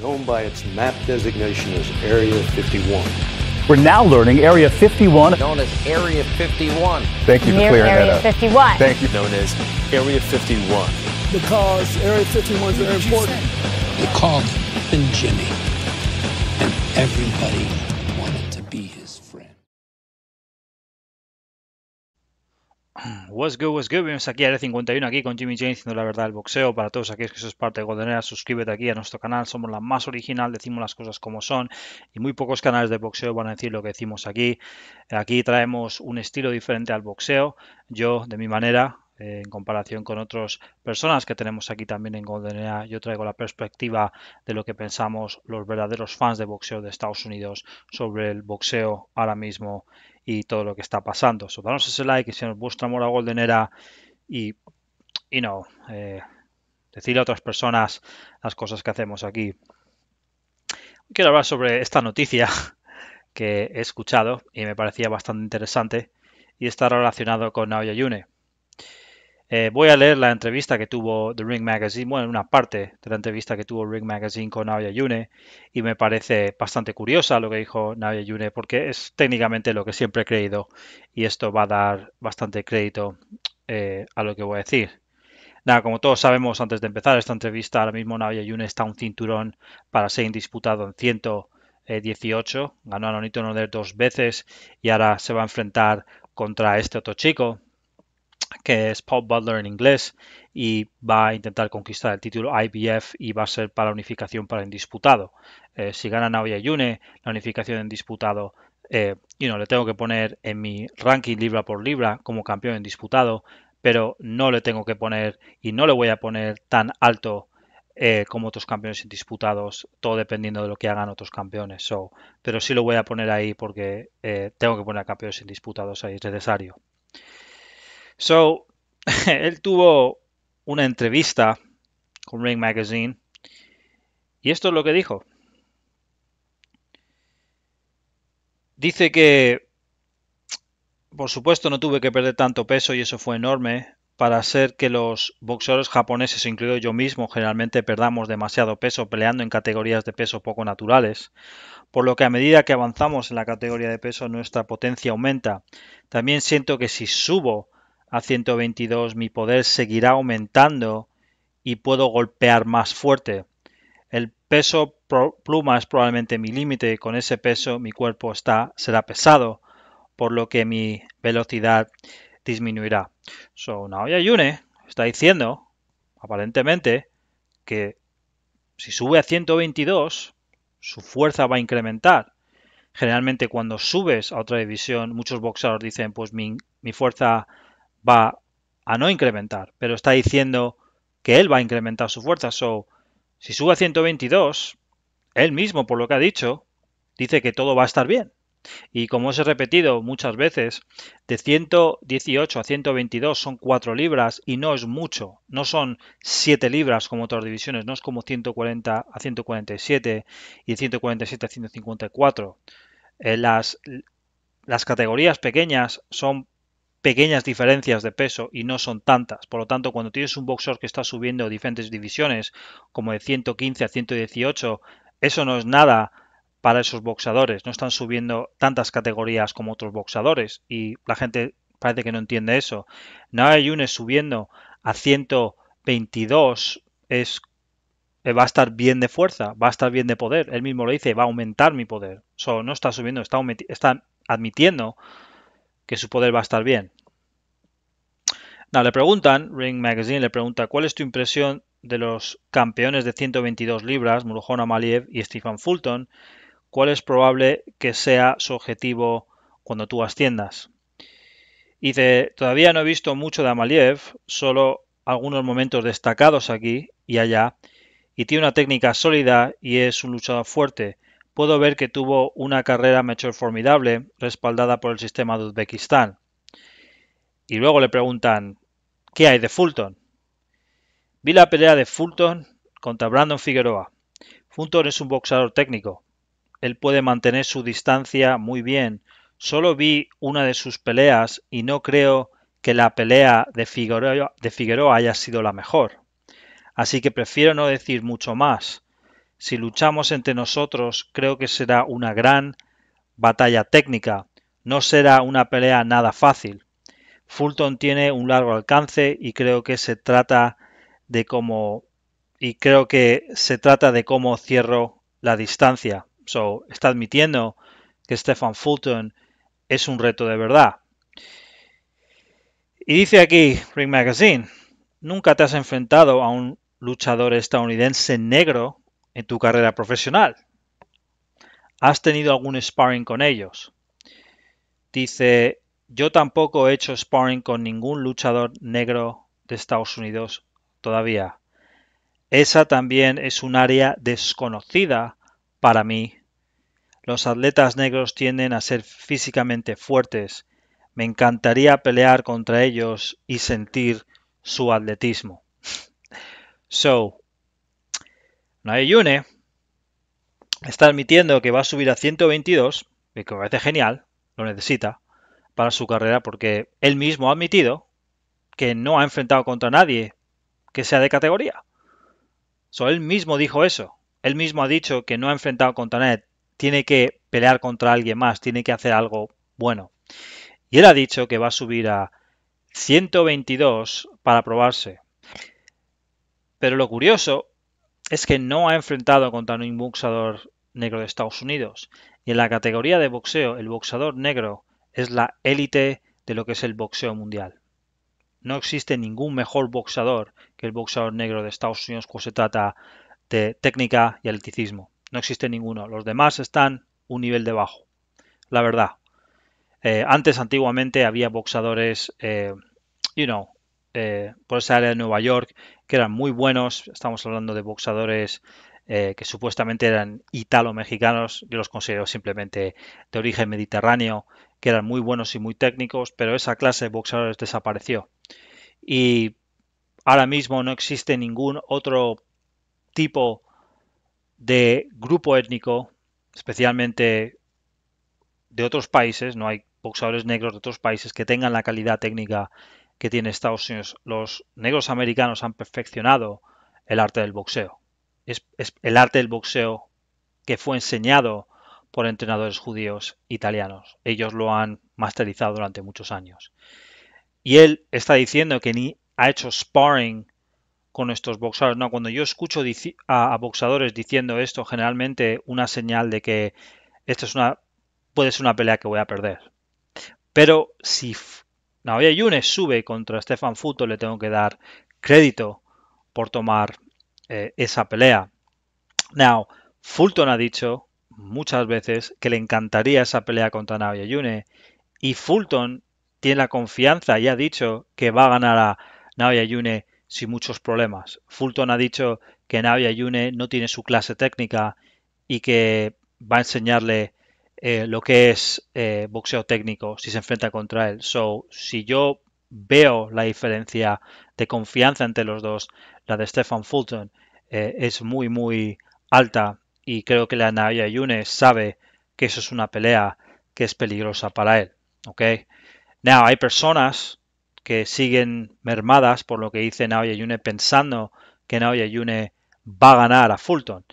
known by its map designation as Area 51. We're now learning Area 51, known as Area 51. Thank you for clearing Area that up. 51. Thank you. Known as Area 51. Because Area 51 is very important. They called and Jimmy, and everybody What's good, what's good. Bienvenidos aquí a Área 51, aquí con Jimmy James, diciendo la verdad del boxeo. Para todos aquellos que sois parte de Goldenera, suscríbete aquí a nuestro canal. Somos la más original, decimos las cosas como son. Y muy pocos canales de boxeo van a decir lo que decimos aquí. Aquí traemos un estilo diferente al boxeo. Yo, de mi manera, eh, en comparación con otras personas que tenemos aquí también en Golden Era, Yo traigo la perspectiva de lo que pensamos los verdaderos fans de boxeo de Estados Unidos sobre el boxeo ahora mismo y todo lo que está pasando. So, ese like si nos vuestro amor a Goldenera y, y no, eh, decirle a otras personas las cosas que hacemos aquí. Quiero hablar sobre esta noticia que he escuchado y me parecía bastante interesante y está relacionado con Naoya Yune. Eh, voy a leer la entrevista que tuvo The Ring Magazine, bueno, una parte de la entrevista que tuvo Ring Magazine con Naoya Yune, y me parece bastante curiosa lo que dijo Naoya Yune, porque es técnicamente lo que siempre he creído, y esto va a dar bastante crédito eh, a lo que voy a decir. Nada, como todos sabemos, antes de empezar esta entrevista, ahora mismo Naoya Yune está un cinturón para ser indisputado en 118, ganó a Nonito Noder dos veces y ahora se va a enfrentar contra este otro chico, que es Paul Butler en inglés y va a intentar conquistar el título IBF y va a ser para unificación para indisputado. Eh, si gana Naoya Yune, la unificación en disputado, eh, le tengo que poner en mi ranking libra por libra como campeón en disputado, pero no le tengo que poner y no le voy a poner tan alto eh, como otros campeones indisputados, todo dependiendo de lo que hagan otros campeones. pero sí lo voy a poner ahí porque eh, tengo que poner a campeones indisputados ahí, es necesario. So, él tuvo una entrevista con Ring Magazine y esto es lo que dijo. Dice que, por supuesto, no tuve que perder tanto peso y eso fue enorme para hacer que los boxeadores japoneses, incluido yo mismo, generalmente perdamos demasiado peso peleando en categorías de peso poco naturales, por lo que a medida que avanzamos en la categoría de peso nuestra potencia aumenta. También siento que si subo a 122, mi poder seguirá aumentando y puedo golpear más fuerte. El peso pluma es probablemente mi límite, con ese peso mi cuerpo está, será pesado, por lo que mi velocidad disminuirá. So, Naoya Yune está diciendo, aparentemente, que si sube a 122, su fuerza va a incrementar. Generalmente cuando subes a otra división, muchos boxeadores dicen, pues mi, mi fuerza va a no incrementar, pero está diciendo que él va a incrementar su fuerza. So, si sube a 122, él mismo, por lo que ha dicho, dice que todo va a estar bien. Y como os he repetido muchas veces, de 118 a 122 son 4 libras y no es mucho, no son 7 libras como otras divisiones, no es como 140 a 147 y 147 a 154. Eh, las, las categorías pequeñas son pequeñas diferencias de peso y no son tantas. Por lo tanto, cuando tienes un boxer que está subiendo diferentes divisiones, como de 115 a 118, eso no es nada para esos boxadores. No están subiendo tantas categorías como otros boxadores y la gente parece que no entiende eso. hay Yunes subiendo a 122 es eh, va a estar bien de fuerza, va a estar bien de poder. Él mismo lo dice, va a aumentar mi poder. So, no está subiendo, está, está admitiendo que su poder va a estar bien. le preguntan, Ring Magazine le pregunta, ¿cuál es tu impresión de los campeones de 122 libras, Murujón Amaliev y Stephen Fulton? ¿Cuál es probable que sea su objetivo cuando tú asciendas? Y dice, todavía no he visto mucho de Amaliev, solo algunos momentos destacados aquí y allá, y tiene una técnica sólida y es un luchador fuerte, puedo ver que tuvo una carrera mejor formidable, respaldada por el sistema de Uzbekistán. Y luego le preguntan, ¿qué hay de Fulton? Vi la pelea de Fulton contra Brandon Figueroa. Fulton es un boxeador técnico. Él puede mantener su distancia muy bien. Solo vi una de sus peleas y no creo que la pelea de Figueroa haya sido la mejor. Así que prefiero no decir mucho más. Si luchamos entre nosotros, creo que será una gran batalla técnica, no será una pelea nada fácil. Fulton tiene un largo alcance y creo que se trata de cómo y creo que se trata de cómo cierro la distancia. So, está admitiendo que Stefan Fulton es un reto de verdad. Y dice aquí Ring Magazine, nunca te has enfrentado a un luchador estadounidense negro en tu carrera profesional? ¿Has tenido algún sparring con ellos? Dice, yo tampoco he hecho sparring con ningún luchador negro de Estados Unidos todavía. Esa también es un área desconocida para mí. Los atletas negros tienden a ser físicamente fuertes. Me encantaría pelear contra ellos y sentir su atletismo. So, Nayune está admitiendo que va a subir a 122, que me parece genial, lo necesita para su carrera, porque él mismo ha admitido que no ha enfrentado contra nadie que sea de categoría. So, él mismo dijo eso. Él mismo ha dicho que no ha enfrentado contra nadie. Tiene que pelear contra alguien más, tiene que hacer algo bueno. Y él ha dicho que va a subir a 122 para probarse. Pero lo curioso es que no ha enfrentado contra ningún boxeador negro de Estados Unidos. Y en la categoría de boxeo, el boxeador negro es la élite de lo que es el boxeo mundial. No existe ningún mejor boxeador que el boxeador negro de Estados Unidos cuando se trata de técnica y atleticismo. No existe ninguno. Los demás están un nivel debajo. La verdad. Eh, antes, antiguamente, había boxeadores, eh, you know, eh, por esa área de Nueva York, que eran muy buenos. Estamos hablando de boxadores eh, que supuestamente eran italo-mexicanos, yo los considero simplemente de origen mediterráneo, que eran muy buenos y muy técnicos, pero esa clase de boxeadores desapareció. Y ahora mismo no existe ningún otro tipo de grupo étnico, especialmente de otros países, no hay boxeadores negros de otros países que tengan la calidad técnica que tiene Estados Unidos. Los negros americanos han perfeccionado el arte del boxeo. Es, el arte del boxeo que fue enseñado por entrenadores judíos italianos. Ellos lo han masterizado durante muchos años. Y él está diciendo que ni ha hecho sparring con estos boxeadores. No, cuando yo escucho a, boxeadores diciendo esto, generalmente una señal de que esto es una puede ser una pelea que voy a perder. Pero si Naoya Yune sube contra Stefan Fulton, le tengo que dar crédito por tomar eh, esa pelea. Now, Fulton ha dicho muchas veces que le encantaría esa pelea contra Naoya Yune y Fulton tiene la confianza y ha dicho que va a ganar a Naoya Yune sin muchos problemas. Fulton ha dicho que Naoya Yune no tiene su clase técnica y que va a enseñarle eh, lo que es eh, boxeo técnico si se enfrenta contra él. So, si yo veo la diferencia de confianza entre los dos, la de Stefan Fulton eh, es muy, muy alta y creo que la Naoya Yune sabe que eso es una pelea que es peligrosa para él. ¿ok? Now, hay personas que siguen mermadas por lo que dice Naoya Yune pensando que Naoya Yune va a ganar a Fulton.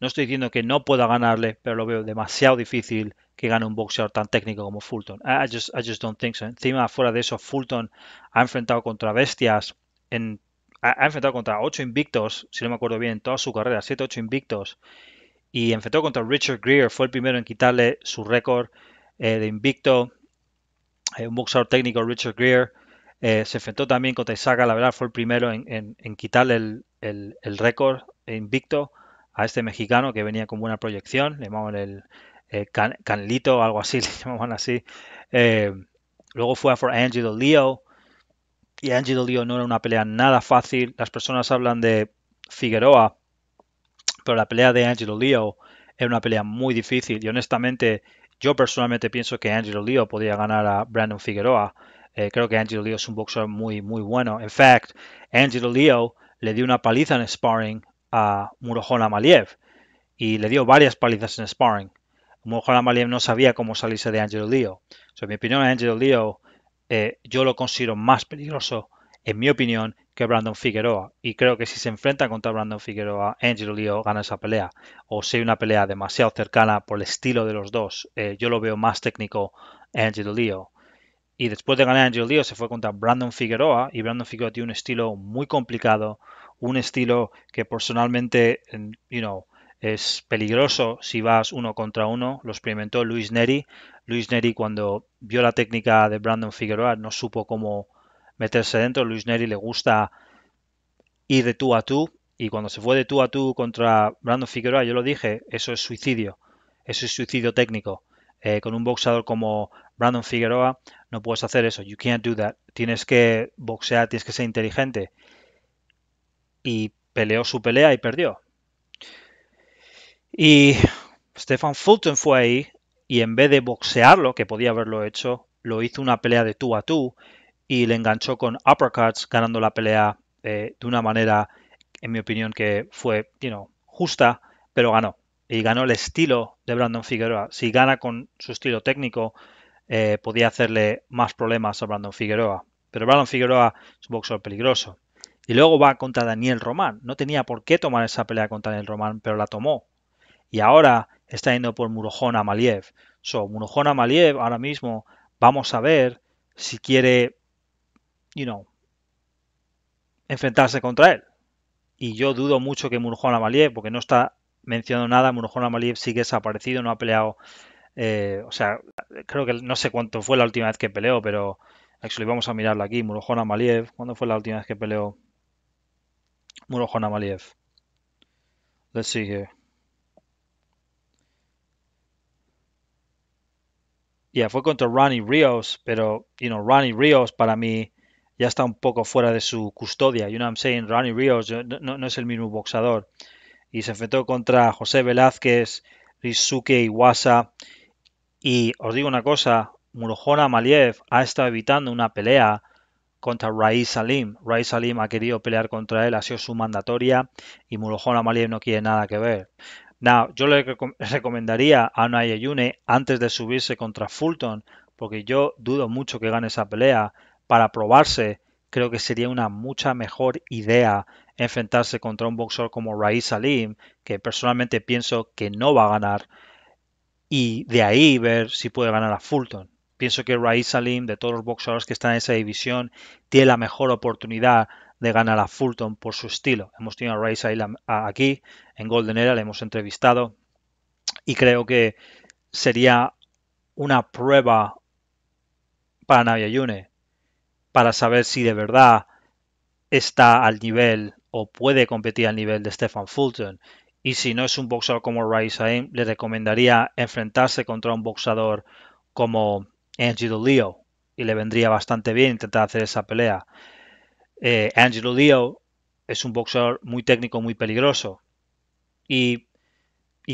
No estoy diciendo que no pueda ganarle, pero lo veo demasiado difícil que gane un boxeador tan técnico como Fulton. I just, I don't think so. Encima, fuera de eso, Fulton ha enfrentado contra bestias ha enfrentado contra ocho invictos, si no me acuerdo bien, en toda su carrera, siete, ocho invictos. Y enfrentó contra Richard Greer, fue el primero en quitarle su récord eh, de invicto. Eh, un boxeador técnico, Richard Greer. Eh, se enfrentó también contra Isaga, la verdad, fue el primero en, quitarle el, el récord invicto a este mexicano que venía con buena proyección, le llamaban el eh, Canlito o algo así, le llamaban así. Eh, luego fue a for Angelo Leo y Angelo Leo no era una pelea nada fácil. Las personas hablan de Figueroa, pero la pelea de Angelo Leo era una pelea muy difícil y honestamente yo personalmente pienso que Angelo Leo podía ganar a Brandon Figueroa. Eh, creo que Angelo Leo es un boxeador muy, muy bueno. En fact, Angelo Leo le dio una paliza en sparring a Murojón Amaliev y le dio varias palizas en sparring. Murojón Amaliev no sabía cómo salirse de Angelo Leo. en mi opinión, Angelo Leo eh, yo lo considero más peligroso, en mi opinión, que Brandon Figueroa. Y creo que si se enfrenta contra Brandon Figueroa, Angelo Leo gana esa pelea. O si hay una pelea demasiado cercana por el estilo de los dos. Eh, yo lo veo más técnico Angelo Leo. Y después de ganar Angelo Leo, se fue contra Brandon Figueroa. Y Brandon Figueroa tiene un estilo muy complicado, un estilo que personalmente, you know, es peligroso si vas uno contra uno. Lo experimentó Luis Neri. Luis Neri cuando vio la técnica de Brandon Figueroa no supo cómo meterse dentro. Luis Neri le gusta ir de tú a tú. Y cuando se fue de tú a tú contra Brandon Figueroa, yo lo dije, eso es suicidio. Eso es suicidio técnico. Eh, con un boxeador como Brandon Figueroa no puedes hacer eso. You can't do that. Tienes que boxear, tienes que ser inteligente y peleó su pelea y perdió. Y Stefan Fulton fue ahí y en vez de boxearlo, que podía haberlo hecho, lo hizo una pelea de tú a tú y le enganchó con uppercuts, ganando la pelea eh, de una manera, en mi opinión, que fue justa, pero ganó. Y ganó el estilo de Brandon Figueroa. Si gana con su estilo técnico, eh, podía hacerle más problemas a Brandon Figueroa. Pero Brandon Figueroa es un boxeador peligroso. Y luego va contra Daniel Román. No tenía por qué tomar esa pelea contra Daniel Román, pero la tomó. Y ahora está yendo por Murojón Maliev. So, Murojón Amaliev ahora mismo vamos a ver si quiere, you know, enfrentarse contra él. Y yo dudo mucho que Murojón Maliev, porque no está mencionado nada, Murojón Amaliev sigue desaparecido, no ha peleado. Eh, o sea, creo que no sé cuánto fue la última vez que peleó, pero vamos a mirarlo aquí. Murojón Maliev, ¿cuándo fue la última vez que peleó? Murohan Maliev. Let's see here. Yeah, fue contra Ronnie Rios, pero, you know, Ronnie Rios para mí ya está un poco fuera de su custodia. You know I'm saying? Ronnie Rios no, no es el mismo boxador. Y se enfrentó contra José Velázquez, Rizuke Iwasa. Y os digo una cosa, Murojona Maliev ha estado evitando una pelea contra Raiz Salim. Raiz Salim ha querido pelear contra él, ha sido su mandatoria y Mulojón Amaliev no quiere nada que ver. Now, yo le recomendaría a Naya Yune antes de subirse contra Fulton, porque yo dudo mucho que gane esa pelea. Para probarse, creo que sería una mucha mejor idea enfrentarse contra un boxeador como Raiz Salim, que personalmente pienso que no va a ganar, y de ahí ver si puede ganar a Fulton. Pienso que Raiz Salim, de todos los boxeadores que están en esa división, tiene la mejor oportunidad de ganar a Fulton por su estilo. Hemos tenido a Raiz Salim aquí, en Golden Era, le hemos entrevistado y creo que sería una prueba para Navia Yune. para saber si de verdad está al nivel o puede competir al nivel de Stefan Fulton. Y si no es un boxeador como Ray Salim, le recomendaría enfrentarse contra un boxeador como Angelo Leo y le vendría bastante bien intentar hacer esa pelea. Eh, Angelo Leo es un boxeador muy técnico, muy peligroso y,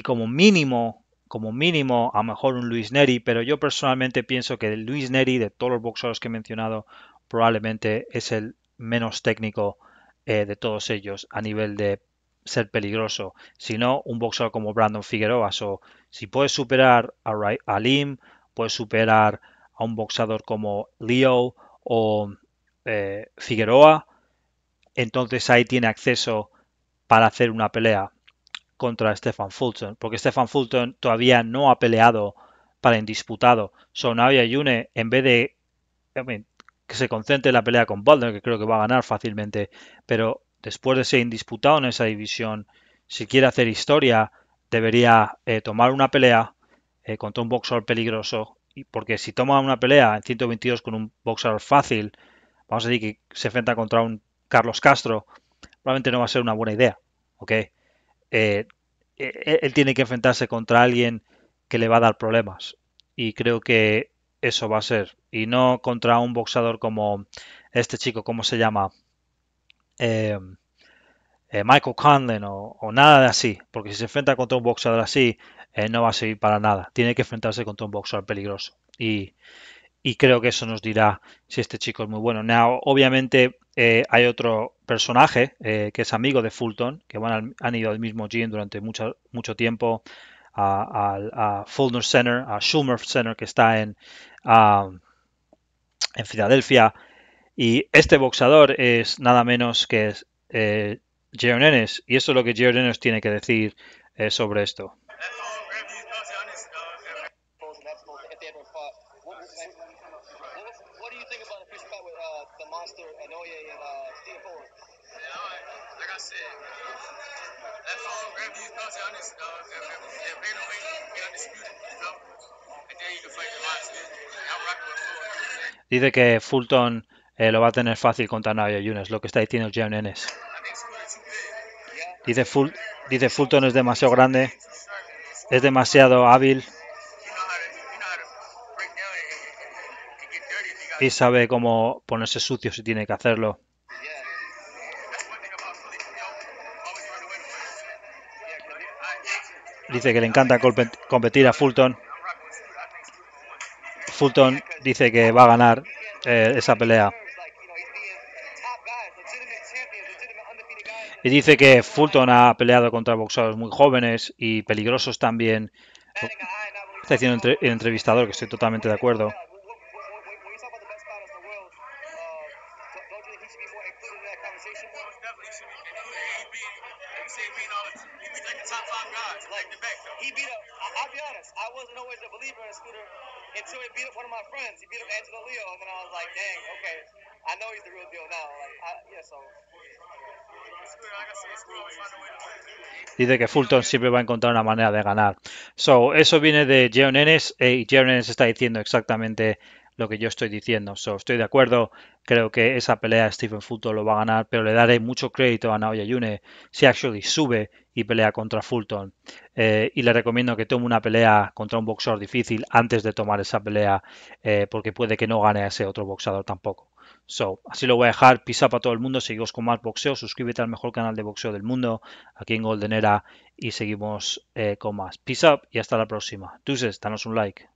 como mínimo, como mínimo, a lo mejor un Luis Neri, pero yo personalmente pienso que Luis Neri de todos los boxeadores que he mencionado probablemente es el menos técnico eh, de todos ellos a nivel de ser peligroso, si no, un boxeador como Brandon Figueroa. So, si puedes superar a, Lim, puedes superar a un boxador como Leo o eh, Figueroa, entonces ahí tiene acceso para hacer una pelea contra Stefan Fulton, porque Stefan Fulton todavía no ha peleado para indisputado. So Yune, en vez de que se concentre en la pelea con Balder, que creo que va a ganar fácilmente, pero después de ser indisputado en esa división, si quiere hacer historia, debería eh, tomar una pelea eh, contra un boxeador peligroso porque si toma una pelea en 122 con un boxeador fácil, vamos a decir que se enfrenta contra un Carlos Castro, probablemente no va a ser una buena idea, ¿ok? Eh, e, e, él tiene que enfrentarse contra alguien que le va a dar problemas y creo que eso va a ser y no contra un boxeador como este chico, ¿cómo se llama? Eh, eh, Michael Conlon o, nada de así, porque si se enfrenta contra un boxeador así, eh, no va a servir para nada. Tiene que enfrentarse contra un boxeador peligroso. Y, creo que eso nos dirá si este chico es muy bueno. Now, obviamente eh, hay otro personaje que es amigo de Fulton, que han ido al mismo gym durante mucho, mucho tiempo, a, a, Fulton Center, a Schumer Center, que está en, um, en Filadelfia. Y este boxeador es nada menos que y eso es lo que Jaron tiene que decir eh, sobre esto. Dice que Fulton eh, lo va a tener fácil contra Naya Yunes, lo que está diciendo Jaron Dice, Fulton es demasiado grande, es demasiado hábil y sabe cómo ponerse sucio si tiene que hacerlo. Dice que le encanta competir a Fulton. Fulton dice que va a ganar eh, esa pelea. Y dice que Fulton ha peleado contra boxeadores muy jóvenes y peligrosos también. Ah, Está diciendo el entrevistador que estoy totalmente de acuerdo. dice que Fulton siempre va a encontrar una manera de ganar. So, eso viene de Jeon Ennis y Jeon Ennis está diciendo exactamente lo que yo estoy diciendo. So, estoy de acuerdo, creo que esa pelea Stephen Fulton lo va a ganar, pero le daré mucho crédito a Naoya Yune si actually sube y pelea contra Fulton. Eh, y le recomiendo que tome una pelea contra un boxeador difícil antes de tomar esa pelea, eh, porque puede que no gane a ese otro boxeador tampoco. So, así lo voy a dejar. Peace up a todo el mundo. Seguimos con más boxeo. Suscríbete al mejor canal de boxeo del mundo aquí en Era y seguimos eh, con más. Peace up y hasta la próxima. danos un like.